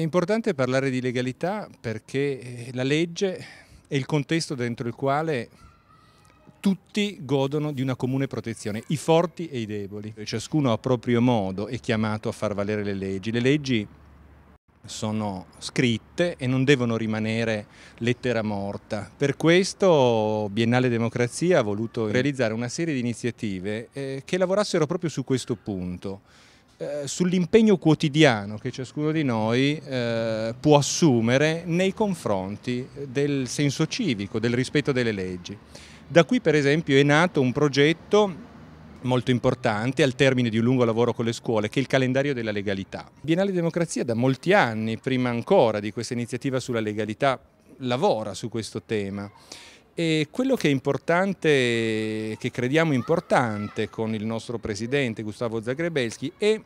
è importante parlare di legalità perché eh, la legge è il contesto dentro il quale tutti godono di una comune protezione, i forti e i deboli. Ciascuno a proprio modo è chiamato a far valere le leggi. Le leggi sono scritte e non devono rimanere lettera morta. Per questo Biennale Democrazia ha voluto realizzare una serie di iniziative eh, che lavorassero proprio su questo punto eh, sull'impegno quotidiano che ciascuno di noi eh, può assumere nei confronti eh, del senso civico, del rispetto delle leggi. Da qui per esempio è nato un progetto molto importante al termine di un lungo lavoro con le scuole, che è il calendario della legalità. Biennale Democrazia da molti anni, prima ancora di questa iniziativa sulla legalità, lavora su questo tema. E quello che è importante, che crediamo importante con il nostro presidente Gustavo Zagrebelski è eh,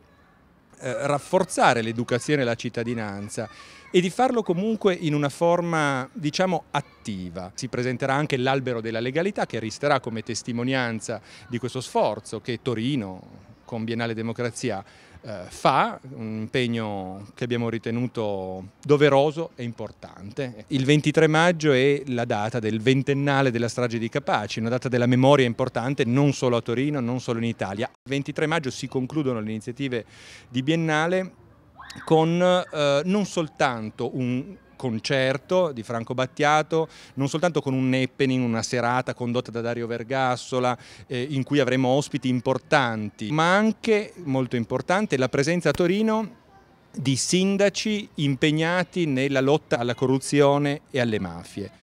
rafforzare l'educazione e la cittadinanza e di farlo comunque in una forma diciamo attiva. Si presenterà anche l'albero della legalità che resterà come testimonianza di questo sforzo che Torino con Biennale Democrazia eh, fa, un impegno che abbiamo ritenuto doveroso e importante. Il 23 maggio è la data del ventennale della strage di Capaci, una data della memoria importante non solo a Torino, non solo in Italia. Il 23 maggio si concludono le iniziative di Biennale con eh, non soltanto un concerto di Franco Battiato, non soltanto con un happening, una serata condotta da Dario Vergassola, eh, in cui avremo ospiti importanti, ma anche, molto importante, la presenza a Torino di sindaci impegnati nella lotta alla corruzione e alle mafie.